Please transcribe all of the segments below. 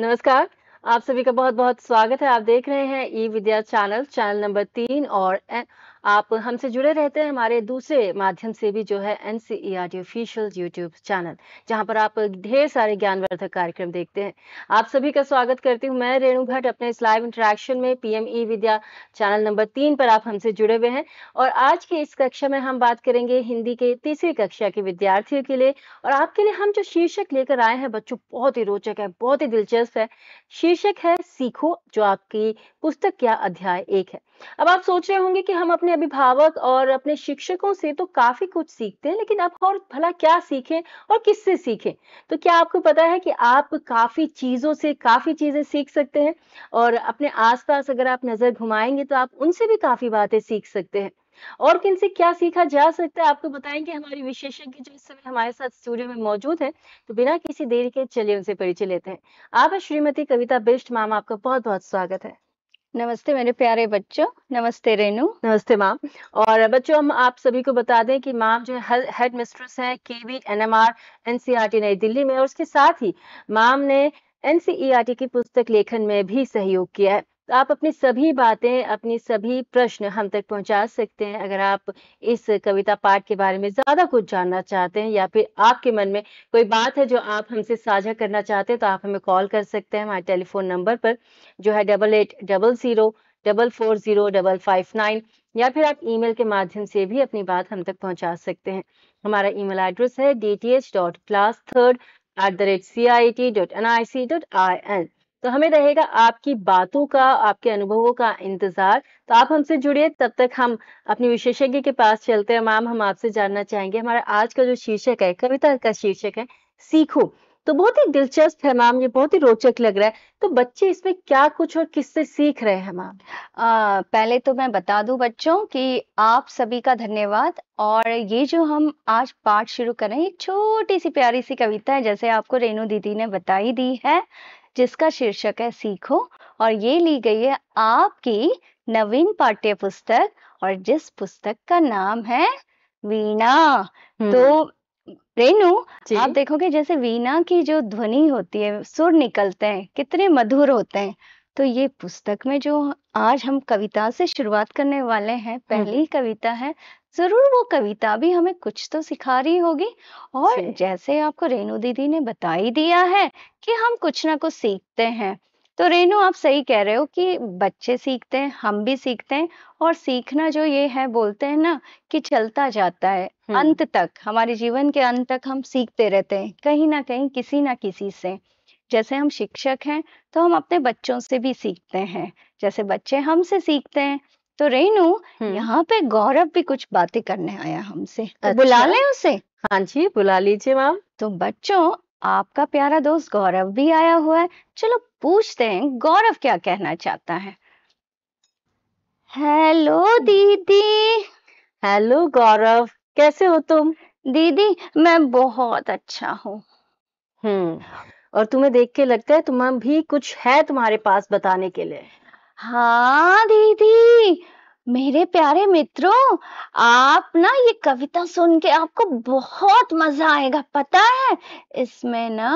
नमस्कार आप सभी का बहुत बहुत स्वागत है आप देख रहे हैं E Vidya channel channel number तीन और आप हमसे जुड़े रहते हैं हमारे दूसरे माध्यम से भी जो है एन ऑफिशियल यूट्यूब चैनल जहाँ पर आप ढेर सारे ज्ञानवर्धक कार्यक्रम देखते हैं आप सभी का स्वागत करती हूं मैं रेणु भट्ट अपने इस लाइव इंटरेक्शन में P E Vidya channel number तीन पर आप हमसे जुड़े हुए हैं और आज की इस कक्षा में हम बात करेंगे हिंदी के तीसरी कक्षा के विद्यार्थियों के लिए और आपके लिए हम जो शीर्षक लेकर आए हैं बच्चों बहुत ही रोचक है बहुत ही दिलचस्प है शीर्षक है सीखो जो आपकी पुस्तक या अध्याय एक है अब आप सोच रहे होंगे कि हम अपने अपने अभिभावक और अपने शिक्षकों से तो काफी कुछ सीखते हैं लेकिन आप और भला क्या सीखें और किससे सीखें तो क्या आपको पता है कि आप काफी चीजों से काफी चीजें सीख सकते हैं और अपने आसपास अगर आप नजर घुमाएंगे तो आप उनसे भी काफी बातें सीख सकते हैं और किनसे क्या सीखा जा सकता है आपको बताएंगे हमारी विशेषज्ञ जो इस समय हमारे साथ स्टूडियो में मौजूद है तो बिना किसी देर के चलिए उनसे परिचय लेते हैं आप श्रीमती कविता बिष्ट मैम आपका बहुत बहुत स्वागत है नमस्ते मेरे प्यारे बच्चों नमस्ते रेनू नमस्ते माम और बच्चों हम आप सभी को बता दें कि माम जो है हेड मिस्ट्रेस हैं केवी एनएमआर एनसीईआरटी नई दिल्ली में और उसके साथ ही माम ने एनसीईआरटी की पुस्तक लेखन में भी सहयोग किया है आप अपनी सभी बातें अपनी सभी प्रश्न हम तक पहुंचा सकते हैं अगर आप इस कविता पाठ के बारे में ज्यादा कुछ जानना चाहते हैं या फिर आपके मन में कोई बात है जो आप हमसे साझा करना चाहते हैं तो आप हमें कॉल कर सकते हैं हमारे टेलीफोन नंबर पर जो है double eight double zero double four zero double five nine या फिर आप ईमेल के माध्यम से भी अपनी बात हम तक पहुंचा सकते हैं हमारा ईमेल एड्रेस है D T H dot class third at the rate C I T dot N I C dot I N तो हमें रहेगा आपकी बातों का आपके अनुभवों का इंतजार तो आप हमसे जुड़िए तब तक हम अपने विशेषज्ञ के पास चलते हैं मैम हम आपसे जानना चाहेंगे हमारा आज का जो शीर्षक है कविता का शीर्षक है सीखो तो बहुत ही दिलचस्प है मैम ये बहुत ही रोचक लग रहा है तो बच्चे इसमें क्या कुछ और किससे सीख रहे हैं मैम पहले तो मैं बता दूं बच्चों कि आप सभी का धन्यवाद और ये जो हम आज पाठ शुरू कर रहे हैं एक छोटी सी प्यारी सी कविता है जैसे आपको रेणु दीदी ने बताई दी है जिसका शीर्षक है सीखो और ये ली गई है आपकी नवीन पाठ्य पुस्तक और जिस पुस्तक का नाम है वीणा हम्म। तो रेनू आप देखोगे जैसे वीणा की जो ध्वनि होती है सुर निकलते हैं कितने मधुर होते हैं तो ये पुस्तक में जो आज हम कविता से शुरुआत करने वाले हैं हम्म। पहली कविता है जरूर वो कविता भी हमें कुछ तो सिखा रही होगी और जैसे आपको रेणु दीदी ने बता ही दिया है कि हम कुछ ना कुछ सीखते हैं तो रेणु आप सही कह रहे हो कि बच्चे सीखते हैं हम भी सीखते हैं और सीखना जो ये है बोलते हैं ना कि चलता जाता है अंत तक हमारे जीवन के अंत तक हम सीखते रहते हैं कहीं ना कहीं किसी ना किसी से जैसे हम शिक्षक हैं तो हम अपने बच्चों से भी सीखते हैं जैसे बच्चे हमसे सीखते हैं तो रेनू यहाँ पे गौरव भी कुछ बातें करने आया हमसे तो अच्छा। बुला ले उसे हाँ जी बुला लीजिए मैम तो बच्चों आपका प्यारा दोस्त गौरव भी आया हुआ है चलो पूछते हैं गौरव क्या कहना चाहता है हेलो दीदी हेलो गौरव कैसे हो तुम दीदी मैं बहुत अच्छा हूँ और तुम्हें देख के लगता है तुम्हें भी कुछ है तुम्हारे पास बताने के लिए हाँ दीदी, मेरे प्यारे मित्रों, आप ना ये कविता सुन के आपको बहुत मजा आएगा, पता है? इसमें ना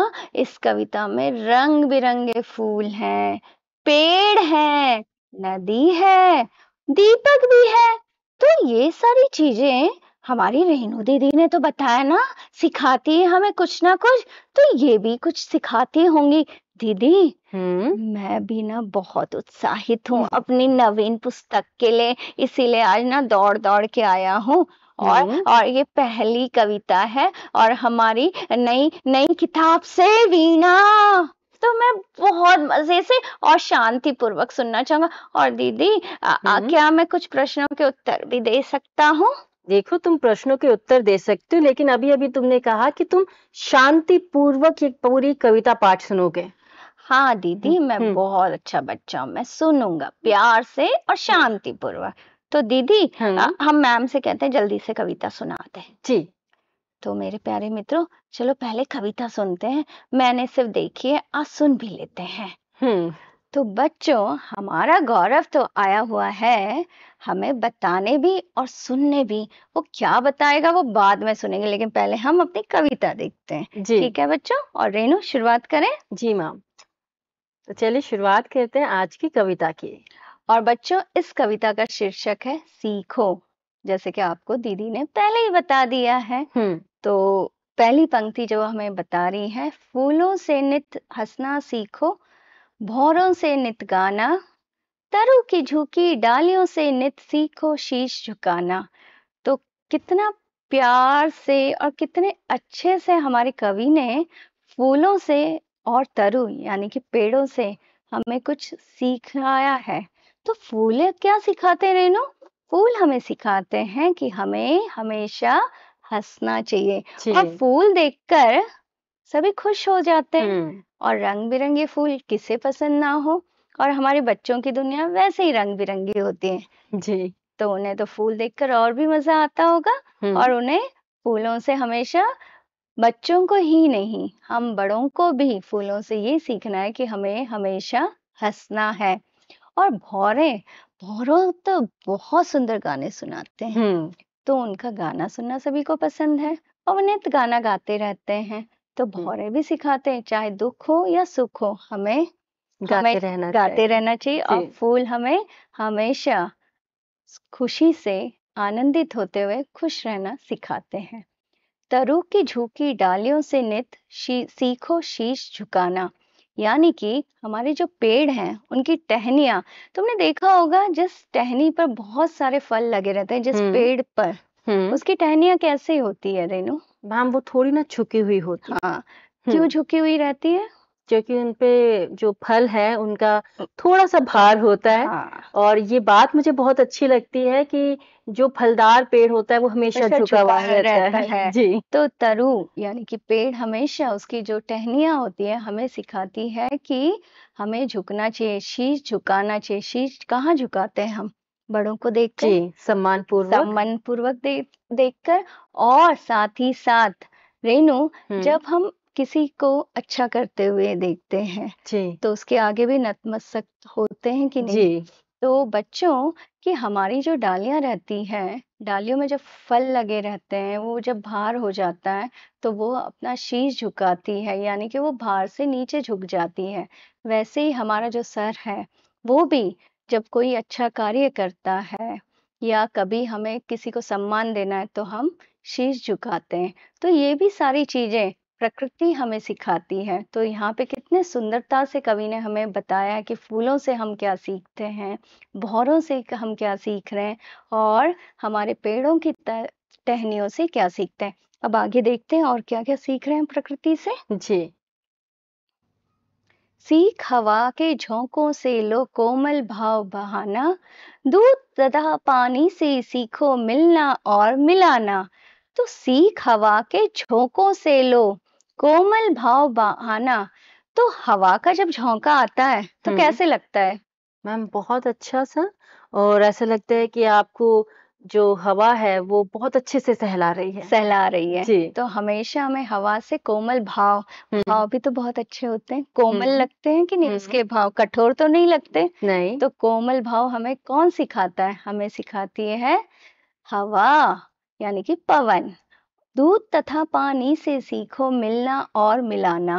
इस कविता में रंग-बिरंगे फूल हैं, पेड़ हैं, नदी है, दीपक भी है। तो ये सारी चीजें हमारी रेनू दीदी ने तो बताया ना, सिखाती है हमें कुछ ना कुछ, तो ये भी कुछ सिखाती होंगी। दीदी हम्म मैं भी ना बहुत उत्साहित हूँ हम्म। अपनी नवीन पुस्तक के लिए इसीलिए आज ना दौड़ दौड़ के आया हूँ और हम्म। और ये पहली कविता है और हमारी नई नई किताब से वीणा तो मैं बहुत मजे से और शांति पूर्वक सुनना चाहूंगा और दीदी आ, हम्म। क्या मैं कुछ प्रश्नों के उत्तर भी दे सकता हूँ देखो तुम प्रश्नों के उत्तर दे सकते हो लेकिन अभी अभी तुमने कहा कि तुम शांति पूर्वक एक पूरी कविता पाठ सुनोगे हाँ दीदी हम्म, मैं हम्म। बहुत अच्छा बच्चा हूँ मैं सुनूंगा प्यार से और शांति पूर्वक तो दीदी हाँ। हम मैम से कहते हैं जल्दी से कविता सुनाते हैं जी तो मेरे प्यारे मित्रों चलो पहले कविता सुनते हैं मैंने सिर्फ देखी है आज सुन भी लेते हैं हम्म। तो बच्चों हमारा गौरव तो आया हुआ है हमें बताने भी और सुनने भी वो क्या बताएगा वो बाद में सुनेंगे लेकिन पहले हम अपनी कविता देखते हैं ठीक है बच्चों और रेनू शुरुआत करें जी मैम तो चलिए शुरुआत करते हैं आज की कविता की और बच्चों इस कविता का शीर्षक है सीखो जैसे कि आपको दीदी ने पहले ही बता दिया है हम्म। तो पहली पंक्ति जो हमें बता रही है फूलों से नित हंसना सीखो भौरों से नित गाना तरु की झुकी डालियों से नित सीखो शीश झुकाना तो कितना प्यार से और कितने अच्छे से हमारे कवि ने फूलों से और तरु यानी कि पेड़ों से हमें कुछ सिखाया है तो फूल क्या सिखाते हैं रेनू फूल हमें सिखाते हैं कि हमें हमेशा हंसना चाहिए और फूल देखकर सभी खुश हो जाते हैं और रंग बिरंगे फूल किसे पसंद ना हो और हमारे बच्चों की दुनिया वैसे ही रंग बिरंगी होती है जी तो उन्हें तो फूल देखकर और भी मजा आता होगा और उन्हें फूलों से हमेशा बच्चों को ही नहीं हम बड़ों को भी फूलों से ये सीखना है कि हमें हमेशा हंसना है और भौरे भौरों तो बहुत सुंदर गाने सुनाते हैं हम्म। तो उनका गाना सुनना सभी को पसंद है और वो नित गाना गाते रहते हैं तो हम्म। भौरे भी सिखाते हैं चाहे दुख हो या सुख हो हमें हमें गाते रहना गाते चाहिए रहना चाहिए और फूल हमें हमेशा खुशी से आनंदित होते हुए खुश रहना सिखाते हैं तरु की झुकी डालियों से नित सीखो शीश झुकाना यानी कि हमारे जो पेड़ हैं उनकी टहनिया तुमने देखा होगा जिस टहनी पर बहुत सारे फल लगे रहते हैं जिस हम्म। पेड़ पर हम्म। उसकी टहनिया कैसे होती है रेनू मैम वो थोड़ी ना झुकी हुई होती है हाँ, हम्म। क्यों झुकी हुई रहती है क्योंकि उनपे जो फल है, उनका थोडा थोड़ा-सा भार होता है हाँ। और ये बात मुझे बहुत अच्छी लगती है कि जो फलदार पेड़ होता है, वो हमेशा झुका हुआ रहता रहता है। है जी। तो तरु यानी कि पेड़ हमेशा उसकी जो टहनिया होती है हमें सिखाती है कि हमें झुकना चाहिए, शीश झुकाना चाहिए। शीश कहाँ झुकाते हैं हम? बड़ों को देख जी, सम्मान पूर्वक। सम्मान पूर्वक देख देखकर और साथ ही साथ रेनू जब हम किसी को अच्छा करते हुए देखते हैं जी तो उसके आगे भी नतमस्तक होते हैं कि नहीं जी तो बच्चों कि हमारी जो डालियां रहती हैं डालियों में जब फल लगे रहते हैं वो जब भार हो जाता है तो वो अपना शीश झुकाती है यानी कि वो भार से नीचे झुक जाती है वैसे ही हमारा जो सर है वो भी जब कोई अच्छा कार्य करता है या कभी हमें किसी को सम्मान देना है तो हम शीश झुकाते हैं तो ये भी सारी चीजें प्रकृति हमें सिखाती है तो यहाँ पे कितने सुंदरता से कवि ने हमें बताया कि फूलों से हम क्या सीखते हैं भौरों से हम क्या सीख रहे हैं और हमारे पेड़ों की टहनियों से क्या सीखते हैं अब आगे देखते हैं और क्या क्या सीख रहे हैं प्रकृति से जी सीख हवा के झोंकों से लो कोमल भाव बहाना दूध तथा पानी से सीखो मिलना और मिलाना तो सीख हवा के झोंकों से लो कोमल भाव बहाना तो हवा का जब झोंका आता है तो कैसे लगता है मैम बहुत अच्छा सा और ऐसा लगता है कि आपको जो हवा है वो बहुत अच्छे से सहला रही है सहला रही है जी तो हमेशा हमें हवा से कोमल भाव भाव भी तो बहुत अच्छे होते हैं कोमल लगते हैं कि नहीं उसके भाव कठोर तो नहीं लगते नहीं तो कोमल भाव हमें कौन सिखाता है हमें सिखाती है हवा यानी कि पवन दूध तथा पानी से सीखो मिलना और मिलाना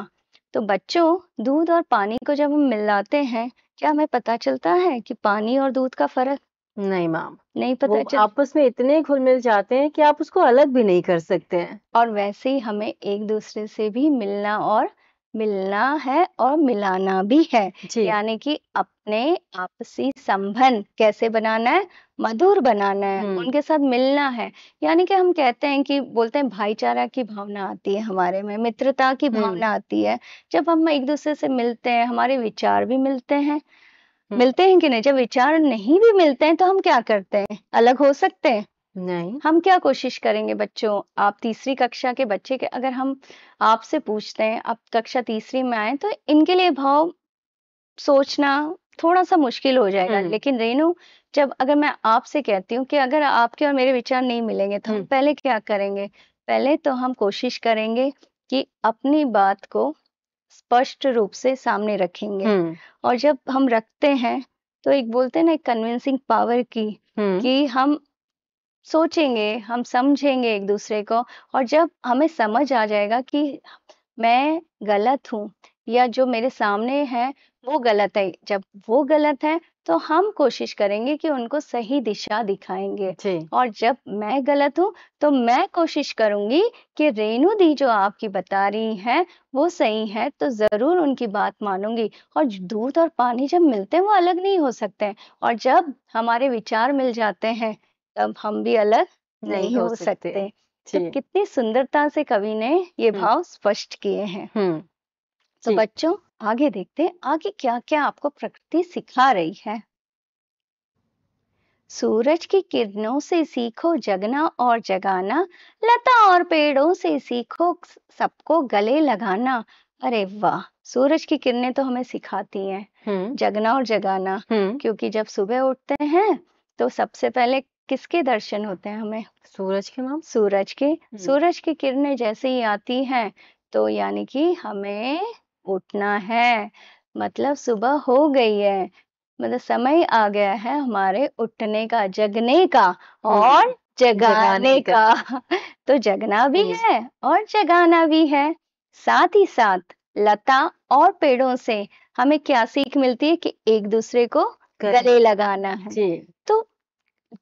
तो बच्चों दूध और पानी को जब हम मिलाते हैं क्या हमें पता चलता है कि पानी और दूध का फर्क नहीं मैम नहीं पता वो चल आपस में इतने घुल मिल जाते हैं कि आप उसको अलग भी नहीं कर सकते हैं और वैसे ही हमें एक दूसरे से भी मिलना और मिलना है और मिलाना भी है यानी कि अपने आपसी संबंध कैसे बनाना है मधुर बनाना है हम्म। उनके साथ मिलना है यानी कि हम कहते हैं कि बोलते हैं भाईचारा की भावना आती है हमारे में मित्रता की भावना हम्म। आती है जब हम एक दूसरे से मिलते हैं हमारे विचार भी मिलते हैं हम्म। मिलते हैं कि नहीं जब विचार नहीं भी मिलते हैं तो हम क्या करते हैं अलग हो सकते हैं नहीं हम क्या कोशिश करेंगे बच्चों आप तीसरी कक्षा के बच्चे के अगर हम आपसे पूछते हैं आप कक्षा तीसरी में आए तो इनके लिए भाव सोचना थोड़ा सा मुश्किल हो जाएगा हम्म। लेकिन रेनू जब अगर मैं आपसे कहती हूँ कि अगर आपके और मेरे विचार नहीं मिलेंगे तो हम हम्म। पहले क्या करेंगे पहले तो हम कोशिश करेंगे कि अपनी बात को स्पष्ट रूप से सामने रखेंगे हम्म। और जब हम रखते हैं तो एक बोलते हैं ना एक कन्विंसिंग पावर की कि हम सोचेंगे, हम समझेंगे एक दूसरे को और जब हमें समझ आ जाएगा कि मैं गलत हूँ या जो मेरे सामने है वो गलत है। जब वो गलत है तो हम कोशिश करेंगे कि उनको सही दिशा दिखाएंगे और जब मैं गलत हूँ तो मैं कोशिश करूंगी कि रेणु दी जो आपकी बता रही है वो सही है तो ज़रूर उनकी बात मानूंगी और दूध और पानी जब मिलते हैं वो अलग नहीं हो सकते हैं और जब हमारे विचार मिल जाते हैं तब हम भी अलग नहीं हो सकते तो कितनी सुंदरता से कवि ने ये भाव स्पष्ट किए हैं तो बच्चों आगे देखते हैं आगे क्या क्या आपको प्रकृति सिखा रही है सूरज की किरणों से सीखो जगना और जगाना लता और पेड़ों से सीखो सबको गले लगाना अरे वाह सूरज की किरणें तो हमें सिखाती हैं जगना और जगाना क्योंकि जब सुबह उठते हैं तो सबसे पहले किसके दर्शन होते हैं हमें सूरज के मैम सूरज के हम्म। सूरज की किरणें जैसे ही आती हैं तो यानी कि हमें उठना है मतलब सुबह हो गई है मतलब समय आ गया है हमारे उठने का जगने का हम्म। और जगाने का तो जगना भी हम्म। है और जगाना भी है साथ ही साथ लता और पेड़ों से हमें क्या सीख मिलती है कि एक दूसरे को गले लगाना है तो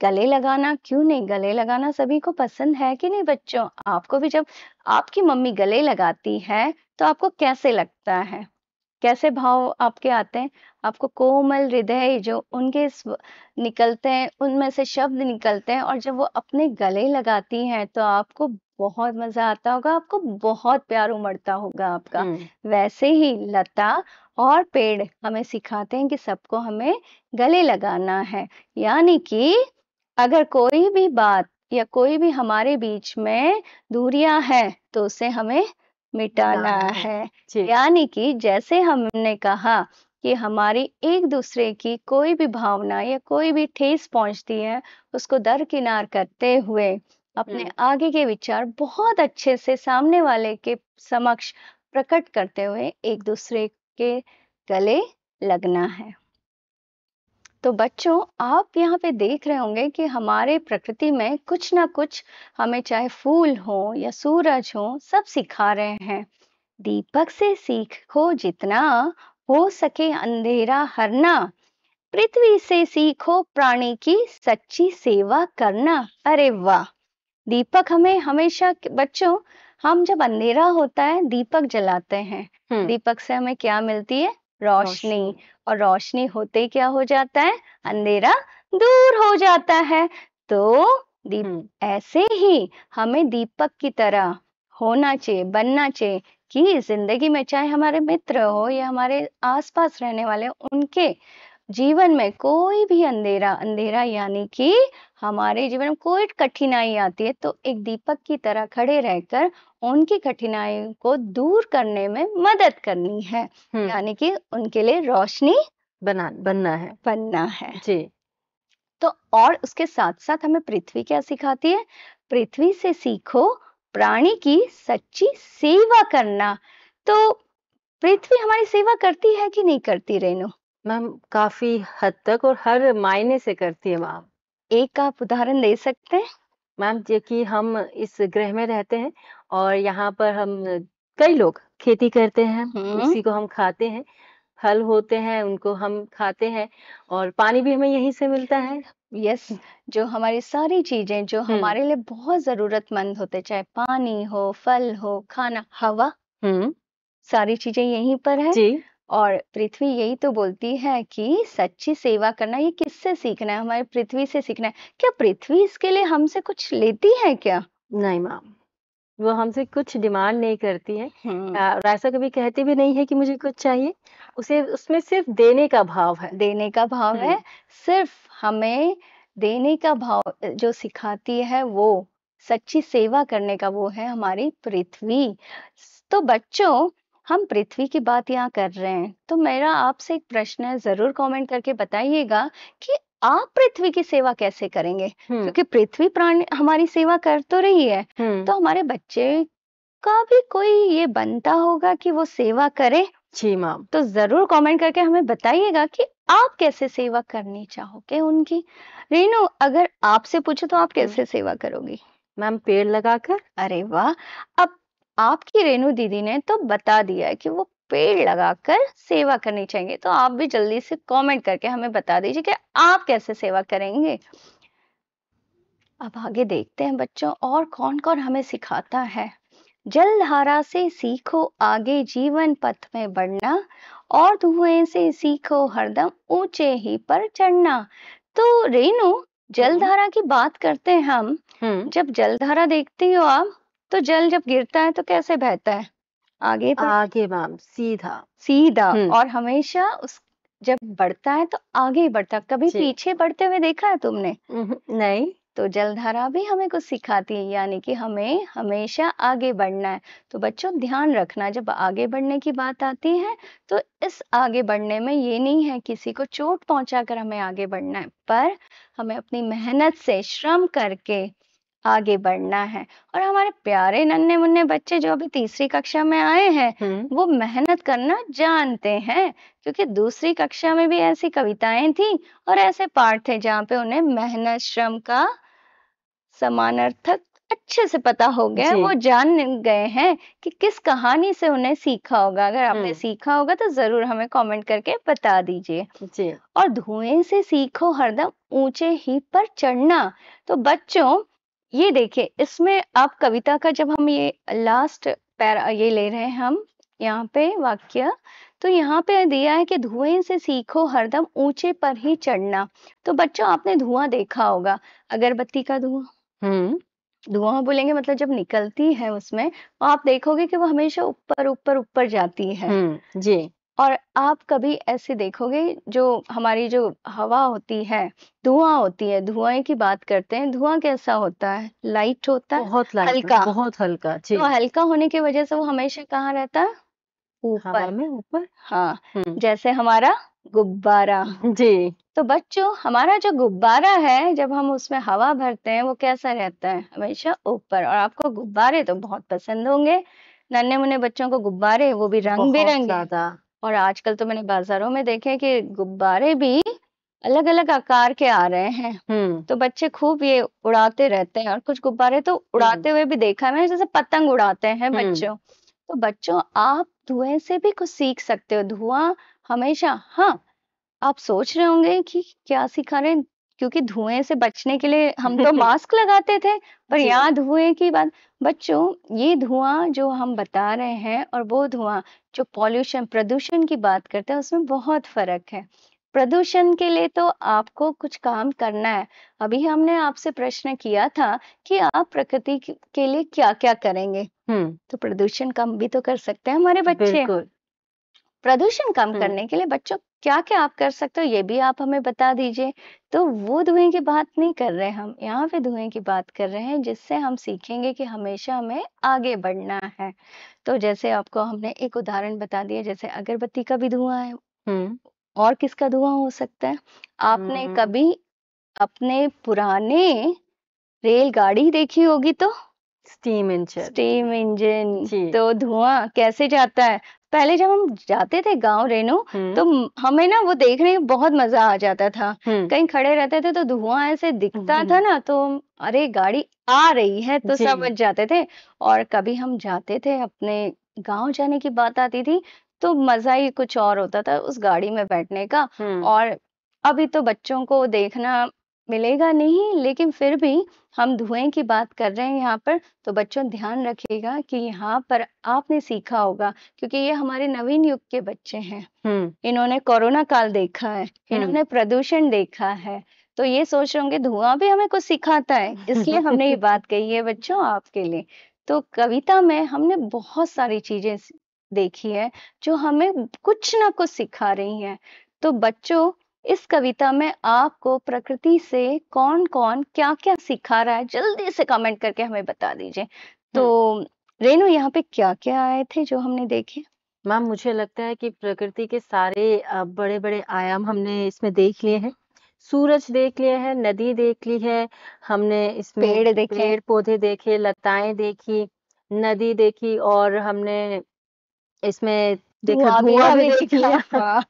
गले लगाना क्यों नहीं गले लगाना सभी को पसंद है कि नहीं बच्चों आपको भी जब आपकी मम्मी गले लगाती है तो आपको कैसे लगता है कैसे भाव आपके आते हैं आपको कोमल हृदय जो उनके निकलते हैं उनमें से शब्द निकलते हैं और जब वो अपने गले लगाती हैं तो आपको बहुत मजा आता होगा आपको बहुत प्यार उमड़ता होगा आपका वैसे ही लता और पेड़ हमें सिखाते हैं कि सबको हमें गले लगाना है यानी कि अगर कोई भी बात या कोई भी हमारे बीच में दूरियां हैं तो उसे हमें मिटाना है है यानी कि जैसे हमने कहा कि हमारी एक दूसरे की कोई भी भावना या कोई भी ठेस पहुंचती है उसको दरकिनार करते हुए अपने हम्म। आगे के विचार बहुत अच्छे से सामने वाले के समक्ष प्रकट करते हुए एक दूसरे के गले लगना है तो बच्चों आप यहाँ पे देख रहे होंगे कि हमारे प्रकृति में कुछ ना कुछ हमें चाहे फूल हो या सूरज हो सब सिखा रहे हैं दीपक से सीखो जितना हो सके अंधेरा हरना पृथ्वी से सीखो प्राणी की सच्ची सेवा करना अरे वाह दीपक हमें हमेशा बच्चों हम जब अंधेरा होता है दीपक जलाते हैं दीपक से हमें क्या मिलती है रोशनी और रोशनी होते क्या हो जाता है अंधेरा दूर हो जाता है तो दीप हम्म। ऐसे ही हमें दीपक की तरह होना चाहिए बनना चाहिए कि जिंदगी में चाहे हमारे मित्र हो या हमारे आसपास रहने वाले उनके जीवन में कोई भी अंधेरा अंधेरा यानी कि हमारे जीवन में कोई कठिनाई आती है तो एक दीपक की तरह खड़े रहकर उनकी कठिनाइयों को दूर करने में मदद करनी है यानी कि उनके लिए रोशनी बना बनना है बनना है जी तो और उसके साथ साथ हमें पृथ्वी क्या सिखाती है पृथ्वी से सीखो प्राणी की सच्ची सेवा करना तो पृथ्वी हमारी सेवा करती है कि नहीं करती रेनू मैम काफ़ी हद तक और हर मायने से करती है मैम। एक आप उदाहरण दे सकते हैं? मैम कि हम इस ग्रह में रहते हैं और यहाँ पर हम कई लोग खेती करते हैं, हम्म। उसी को हम खाते हैं। फल होते हैं, उनको हम खाते हैं और पानी भी हमें यहीं से मिलता है। यस, जो हमारी सारी चीज़ें जो हम्म। हमारे लिए बहुत ज़रूरतमंद होते, चाहे पानी हो, फल हो, खाना, हवा। हम्म। सारी चीज़ें यहीं पर है। जी। और पृथ्वी यही तो बोलती है कि सच्ची सेवा करना ये किससे सीखना है हमारे पृथ्वी से सीखना है क्या पृथ्वी इसके लिए हमसे कुछ लेती है क्या नहीं मैम वो हमसे कुछ डिमांड नहीं करती है हम्म। और ऐसा कभी कहती भी नहीं है कि मुझे कुछ चाहिए उसे उसमें सिर्फ देने का भाव है देने का भाव है हम्म। सिर्फ हमें देने का भाव जो सिखाती है वो सच्ची सेवा करने का वो है हमारी पृथ्वी तो बच्चों हम पृथ्वी की बात यहाँ कर रहे हैं तो मेरा आपसे एक प्रश्न है जरूर कमेंट करके बताइएगा कि आप पृथ्वी की सेवा कैसे करेंगे क्योंकि पृथ्वी प्राणी हमारी सेवा कर तो रही है तो हमारे बच्चे का भी कोई ये बनता होगा कि वो सेवा करे जी मैम तो जरूर कमेंट करके हमें बताइएगा कि आप कैसे सेवा करनी चाहोगे उनकी रेनू अगर आपसे पूछो तो आप कैसे सेवा करोगी मैम पेड़ लगाकर अरे वाह अब आपकी रेणु दीदी ने तो बता दिया है कि वो पेड़ लगाकर सेवा करनी चाहिए तो आप भी जल्दी से कमेंट करके हमें बता दीजिए कि आप कैसे सेवा करेंगे अब आगे देखते हैं बच्चों और कौन कौन हमें सिखाता है जलधारा से सीखो आगे जीवन पथ में बढ़ना और धुएं से सीखो हरदम ऊंचे ही पर चढ़ना तो रेणु हम्म। जलधारा की बात करते हैं हम हम्म। जब जलधारा देखती हो आप तो जल जब गिरता है तो कैसे बहता है आगे पर आगे मैम सीधा सीधा हम्म। और हमेशा उस जब बढ़ता है तो आगे ही बढ़ता कभी पीछे बढ़ते हुए देखा है तुमने नहीं तो जलधारा भी हमें कुछ सिखाती है यानी कि हमें हमेशा आगे बढ़ना है तो बच्चों ध्यान रखना जब आगे बढ़ने की बात आती है तो इस आगे बढ़ने में ये नहीं है किसी को चोट पहुंचाकर हमें आगे बढ़ना है पर हमें अपनी मेहनत से श्रम करके आगे बढ़ना है और हमारे प्यारे नन्हे मुन्ने बच्चे जो अभी तीसरी कक्षा में आए हैं वो मेहनत करना जानते हैं क्योंकि दूसरी कक्षा में भी ऐसी कविताएं थी और ऐसे पाठ थे जहाँ पे उन्हें मेहनत श्रम का समानार्थक अच्छे से पता हो गया वो जान गए हैं कि किस कहानी से उन्हें सीखा होगा अगर आपने सीखा होगा तो जरूर हमें कमेंट करके बता दीजिए और धुएं से सीखो हरदम ऊंचे ही पर चढ़ना तो बच्चों ये देखिए इसमें आप कविता का जब हम ये लास्ट पैरा ये ले रहे हैं हम यहाँ पे वाक्य तो यहाँ पे दिया है कि धुएं से सीखो हरदम ऊंचे पर ही चढ़ना तो बच्चों आपने धुआं देखा होगा अगरबत्ती का धुआं हम्म धुआं बोलेंगे मतलब जब निकलती है उसमें तो आप देखोगे कि वो हमेशा ऊपर ऊपर ऊपर जाती है हम्म, जी और आप कभी ऐसे देखोगे जो हमारी जो हवा होती है धुआं होती है धुआं की बात करते हैं धुआं कैसा होता है लाइट होता है बहुत लाइट हल्का बहुत हल्का जी तो हल्का होने की वजह से वो हमेशा कहाँ रहता है ऊपर में ऊपर हाँ जैसे हमारा गुब्बारा जी तो बच्चों हमारा जो गुब्बारा है जब हम उसमें हवा भरते हैं वो कैसा रहता है हमेशा ऊपर और आपको गुब्बारे तो बहुत पसंद होंगे नन्हे मुन्ने बच्चों को गुब्बारे वो भी रंग बिरंगे और आजकल तो मैंने बाजारों में देखे कि गुब्बारे भी अलग-अलग आकार के आ रहे हैं। हम्म। तो बच्चे खूब ये उड़ाते रहते हैं और कुछ गुब्बारे तो उड़ाते हम्म। हुए भी देखा है मैंने जैसे पतंग उड़ाते हैं हम्म। बच्चों। तो बच्चों आप धुएं से भी कुछ सीख सकते हो, धुआं हमेशा हाँ, आप सोच रहे होंगे कि क्या सिखा रहे हैं? क्योंकि धुएं से बचने के लिए हम तो मास्क लगाते थे पर यहाँ धुएं की बात बच्चों ये धुआं जो हम बता रहे हैं और वो धुआं जो पॉल्यूशन प्रदूषण की बात करते हैं उसमें बहुत फर्क है प्रदूषण के लिए तो आपको कुछ काम करना है अभी हमने आपसे प्रश्न किया था कि आप प्रकृति के लिए क्या क्या करेंगे हम्म। तो प्रदूषण कम भी तो कर सकते हैं हमारे बच्चे प्रदूषण कम हम्म। करने के लिए बच्चों क्या-क्या आप कर सकते हो ये भी आप हमें बता दीजिए। तो वो धुएं की बात नहीं कर रहे हम, यहाँ पे धुएं की बात कर रहे हैं जिससे हम सीखेंगे कि हमेशा हमें आगे बढ़ना है। तो जैसे आपको हमने एक उदाहरण बता दिया जैसे अगरबत्ती का भी धुआं है। और किसका धुआं हो सकता है? आपने कभी अपने पुराने रेलगाड़ी देखी होगी तो? Steam engine. स्टीम इंजन, तो धुआं कैसे जाता है? पहले जब हम जाते थे गांव रेनू हम्म। तो हमें ना वो देखने में बहुत मजा आ जाता था हम्म। कहीं खड़े रहते थे तो धुआं ऐसे दिखता हम्म। था ना तो अरे गाड़ी आ रही है तो समझ जाते थे और कभी हम जाते थे अपने गांव जाने की बात आती थी तो मजा ही कुछ और होता था उस गाड़ी में बैठने का और अभी तो बच्चों को देखना मिलेगा नहीं लेकिन फिर भी हम धुएं की बात कर रहे हैं यहाँ पर तो बच्चों ध्यान रखिएगा कि यहाँ पर आपने सीखा होगा क्योंकि ये हमारे नवीन युग के बच्चे हैं हम्म। इन्होंने कोरोना काल देखा है हम्म। इन्होंने प्रदूषण देखा है तो ये सोच रहे होंगे धुआं भी हमें कुछ सिखाता है इसलिए हमने ये बात कही है बच्चों आपके लिए तो कविता में हमने बहुत सारी चीजें देखी है जो हमें कुछ ना कुछ सिखा रही है तो बच्चों इस कविता में आपको प्रकृति से कौन कौन क्या क्या सिखा रहा है जल्दी से कमेंट करके हमें बता दीजिए हम्म। तो रेनू यहाँ पे क्या क्या आए थे जो हमने देखे मैम मुझे लगता है कि प्रकृति के सारे बड़े बड़े आयाम हमने इसमें देख लिए हैं सूरज देख लिए है नदी देख ली है हमने इसमें पेड़ देखे पेड़ पौधे देखे लताएं देखी नदी देखी और हमने इसमें तो देखा धुआं भी देख लिया हाँ।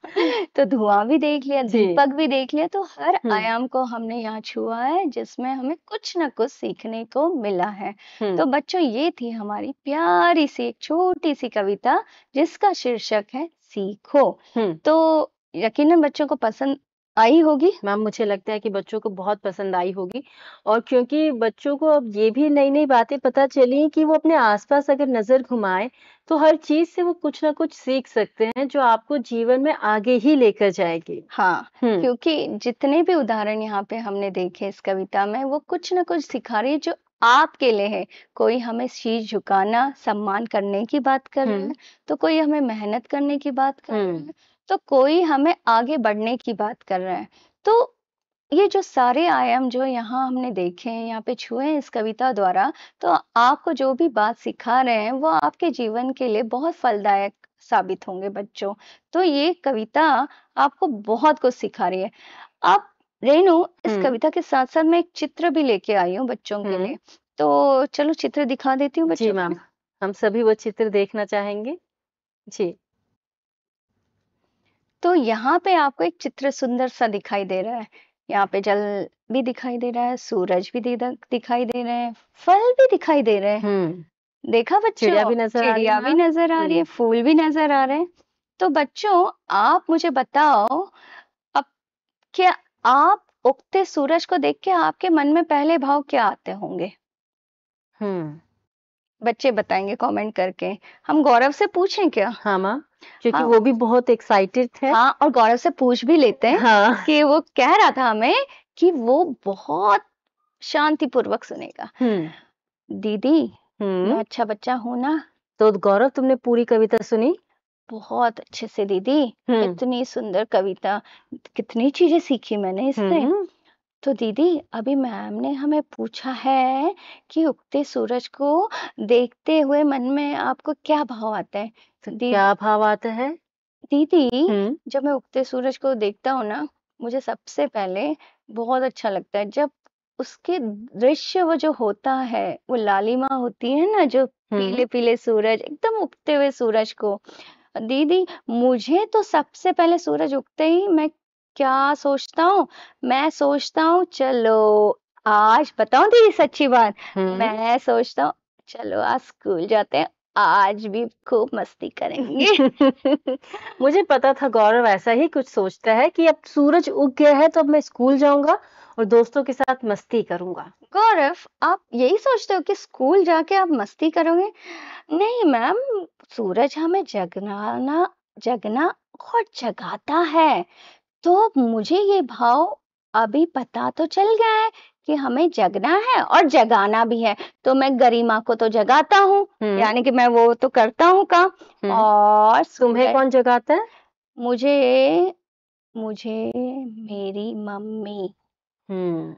तो धुआं भी देख लिया दीपक भी देख लिया तो हर हम्म। आयाम को हमने यहाँ छुआ है जिसमें हमें कुछ ना कुछ सीखने को मिला है हम्म। तो बच्चों ये थी हमारी प्यारी सी एक छोटी सी कविता जिसका शीर्षक है सीखो हम्म। तो यकीनन बच्चों को पसंद आई होगी मैम मुझे लगता है कि बच्चों को बहुत पसंद आई होगी और क्योंकि बच्चों को अब ये भी नई-नई बातें पता चली कि वो अपने आस-पास अगर नज़र घुमाए तो हर चीज़ से वो कुछ ना कुछ सीख सकते हैं जो आपको जीवन में आगे ही लेकर जाएगी। हाँ, क्योंकि जितने भी उदाहरण यहाँ पे हमने देखे इस कविता में वो कुछ ना कुछ सिखा रही है जो आपके लिए है। कोई हमें शीश झुकाना, सम्मान करने की बात कर रहा है, तो कोई हमें मेहनत करने की बात कर रहा है। तो कोई हमें आगे बढ़ने की बात कर रहा है तो ये जो सारे आयाम जो यहाँ हमने देखे हैं यहाँ पे छुए हैं इस कविता द्वारा तो आपको जो भी बात सिखा रहे हैं वो आपके जीवन के लिए बहुत फलदायक साबित होंगे बच्चों तो ये कविता आपको बहुत कुछ सिखा रही है आप रेनू इस कविता के साथ साथ मैं एक चित्र भी लेके आई हूँ बच्चों के लिए तो चलो चित्र दिखा देती हूँ जी मैम हम सभी वो चित्र देखना चाहेंगे जी तो यहाँ पे आपको एक चित्र सुंदर सा दिखाई दे रहा है यहाँ पे जल भी दिखाई दे रहा है सूरज भी दिखाई दे रहे हैं फल भी दिखाई दे रहे हैं हम्म। देखा बच्चों चिड़िया भी नजर आ रही चिड़िया है भी नजर आ रही है हम्म। फूल भी नजर आ रहे हैं तो बच्चों आप मुझे बताओ अब क्या आप उगते सूरज को देख के आपके मन में पहले भाव क्या आते होंगे हम्म बच्चे बताएंगे कमेंट करके हम गौरव से पूछें क्या हाँ माँ क्योंकि हाँ, वो भी बहुत एक्साइटेड थे हाँ और गौरव से पूछ भी लेते हैं हाँ, कि वो कह रहा था हमें कि वो बहुत शांति पूर्वक सुनेगा हम्म। दीदी हम्म। मैं अच्छा बच्चा हूँ ना तो गौरव तुमने पूरी कविता सुनी बहुत अच्छे से दीदी इतनी हम्म। सुंदर कविता कितनी चीजें सीखी मैंने इससे तो दीदी अभी मैम ने हमें पूछा है कि उगते सूरज को देखते हुए मन में आपको क्या भाव आता है तो क्या भाव आता है दीदी जब मैं उगते सूरज को देखता हूँ ना मुझे सबसे पहले बहुत अच्छा लगता है जब उसके दृश्य वो जो होता है वो लालिमा होती है ना जो पीले पीले सूरज एकदम उगते हुए सूरज को दीदी मुझे तो सबसे पहले सूरज उगते ही मैं क्या सोचता हूँ? मैं सोचता हूँ चलो आज बताऊ तेरी सच्ची बात, मैं सोचता हूँ चलो आज स्कूल जाते हैं, आज भी खूब मस्ती करेंगे। मुझे पता था गौरव ऐसा ही कुछ सोचता है कि अब सूरज उग गया है तो अब मैं स्कूल जाऊंगा और दोस्तों के साथ मस्ती करूंगा। गौरव, आप यही सोचते हो कि स्कूल जाके आप मस्ती करोगे? नहीं मैम, सूरज हमें जगाना जगना और जगाता है। तो मुझे ये भाव अभी पता तो चल गया है कि हमें जगना है और जगाना भी है तो मैं गरिमा को तो जगाता हूँ यानी कि मैं वो तो करता हूँ काम और तुम्हें कौन जगाता है मुझे मुझे मेरी मम्मी हम्म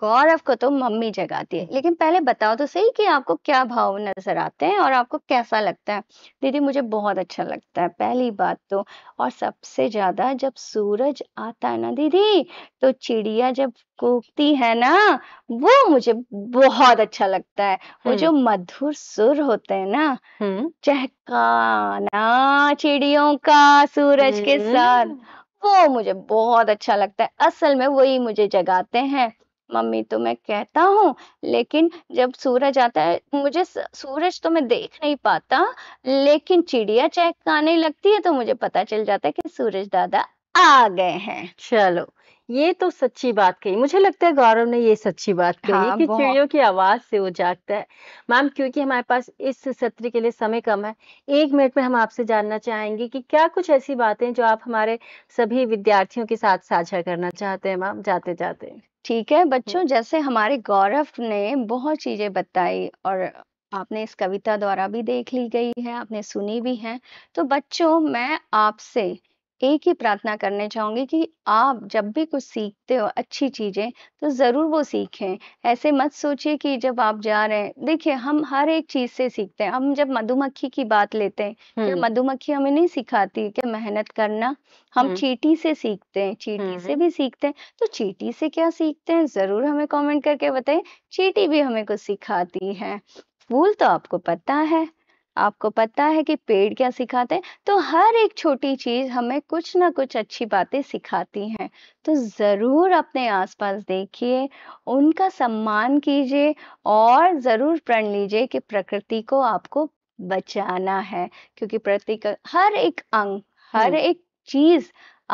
गौरव को तो मम्मी जगाती है लेकिन पहले बताओ तो सही कि आपको क्या भाव नजर आते हैं और आपको कैसा लगता है दीदी मुझे बहुत अच्छा लगता है पहली बात तो और सबसे ज्यादा जब सूरज आता है ना दीदी तो चिड़िया जब कूकती है ना वो मुझे बहुत अच्छा लगता है वो हम्म। जो मधुर सुर होते हैं ना हम्म। चहकाना चिड़ियों का सूरज के साथ हम्म। वो मुझे बहुत अच्छा लगता है असल में वही मुझे जगाते हैं मम्मी तो मैं कहता हूँ लेकिन जब सूरज आता है मुझे सूरज तो मैं देख नहीं पाता लेकिन चिड़िया आने लगती है तो मुझे पता चल जाता है कि सूरज दादा आ गए हैं चलो ये तो सच्ची बात कही मुझे लगता है गौरव ने ये सच्ची बात कही हाँ, कि चिड़ियों की आवाज से वो जागता है मैम क्योंकि हमारे पास इस सत्र के लिए समय कम है एक मिनट में हम आपसे जानना चाहेंगे कि क्या कुछ ऐसी बातें जो आप हमारे सभी विद्यार्थियों के साथ साझा करना चाहते हैं मैम जाते जाते ठीक है बच्चों जैसे हमारे गौरव ने बहुत चीजें बताई और आपने इस कविता द्वारा भी देख ली गई है आपने सुनी भी है तो बच्चों मैं आपसे एक ही प्रार्थना करने चाहूंगी कि आप जब भी कुछ सीखते हो अच्छी चीज़ें तो ज़रूर वो सीखें ऐसे मत सोचिए कि जब आप जा रहे हैं देखिए हम हर एक चीज़ से सीखते हैं हम जब मधुमक्खी की बात लेते हैं क्या मधुमक्खी हमें नहीं सिखाती कि मेहनत करना हम चीटी से सीखते हैं चीटी से भी सीखते हैं तो चीटी से क्या सीखते हैं ज़रूर हमें कॉमेंट करके बताए चीटी भी हमें कुछ सिखाती है फूल तो आपको पता है आपको पता है कि पेड़ क्या सिखाते हैं तो हर एक छोटी चीज हमें कुछ ना कुछ अच्छी बातें सिखाती हैं तो ज़रूर अपने आसपास देखिए उनका सम्मान कीजिए और ज़रूर प्रण लीजिए कि प्रकृति को आपको बचाना है क्योंकि प्रकृति का हर एक अंग हर एक चीज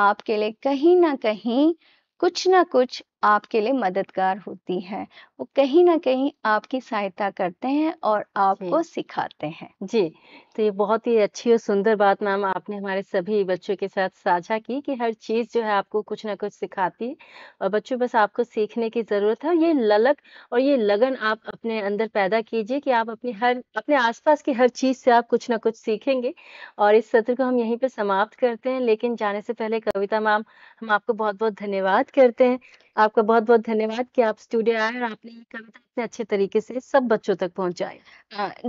आपके लिए कहीं ना कहीं कुछ ना कुछ आपके लिए मददगार होती हैं वो कहीं ना कहीं आपकी सहायता करते हैं और आपको सिखाते हैं जी तो ये बहुत ही अच्छी और सुंदर बात मैम आपने हमारे सभी बच्चों के साथ साझा की कि हर चीज़ जो है आपको कुछ ना कुछ सिखाती है और बच्चों बस आपको सीखने की ज़रूरत है ये ललक और ये लगन आप अपने अंदर पैदा कीजिए कि आप अपनी हर अपने आसपास की हर चीज़ से आप कुछ ना कुछ सीखेंगे और इस सत्र को हम यहीं पर समाप्त करते हैं लेकिन जाने से पहले कविता मैम हम आपको बहुत बहुत धन्यवाद करते हैं आपका बहुत बहुत धन्यवाद कि आप स्टूडियो आए और आपने ये कविता से अच्छे तरीके से सब बच्चों तक पहुंचाए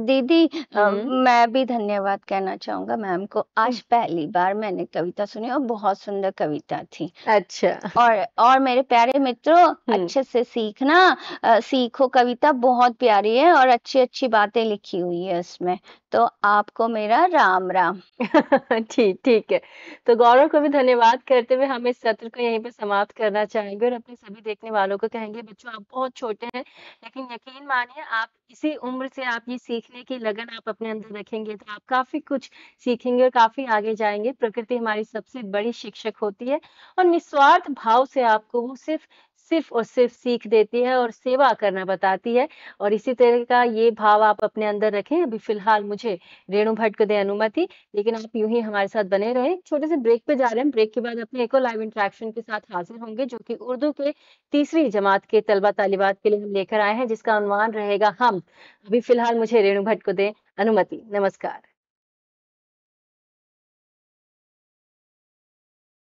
दीदी अ, हम्म। मैं भी धन्यवाद कहना चाहूंगा मैम को आज हम्म। पहली बार मैंने कविता सुनी और बहुत सुंदर कविता थी अच्छा और और मेरे प्यारे मित्रों हम्म। अच्छे से सीखना सीखो कविता बहुत प्यारी है और अच्छी अच्छी बातें लिखी हुई है उसमें तो आपको मेरा राम राम ठीक ठीक है तो गौरव को भी धन्यवाद करते हुए हम इस सत्र को यहीं पर समाप्त करना चाहेंगे और अपने सभी देखने वालों को कहेंगे बच्चों आप बहुत छोटे हैं लेकिन लेकिन यकीन मानिए आप इसी उम्र से आप ये सीखने की लगन आप अपने अंदर रखेंगे तो आप काफ़ी कुछ सीखेंगे और काफ़ी आगे जाएंगे प्रकृति हमारी सबसे बड़ी शिक्षक होती है और निस्वार्थ भाव से आपको वो सिर्फ़ सिर्फ और सिर्फ सीख देती है और सेवा करना बताती है और इसी तरह का ये भाव आप अपने अंदर रखें अभी फिलहाल मुझे रेणु भट्ट को दे अनुमति लेकिन आप यूं ही हमारे साथ बने रहे छोटे से ब्रेक पे जा रहे हैं ब्रेक के बाद अपने और लाइव इंट्रैक्शन के साथ हाजिर होंगे जो कि उर्दू के तीसरी जमात के तलबा तालिबात के लिए हम लेकर आए हैं जिसका अनुमान रहेगा हम अभी फिलहाल मुझे रेणु भट्ट को दे अनुमति नमस्कार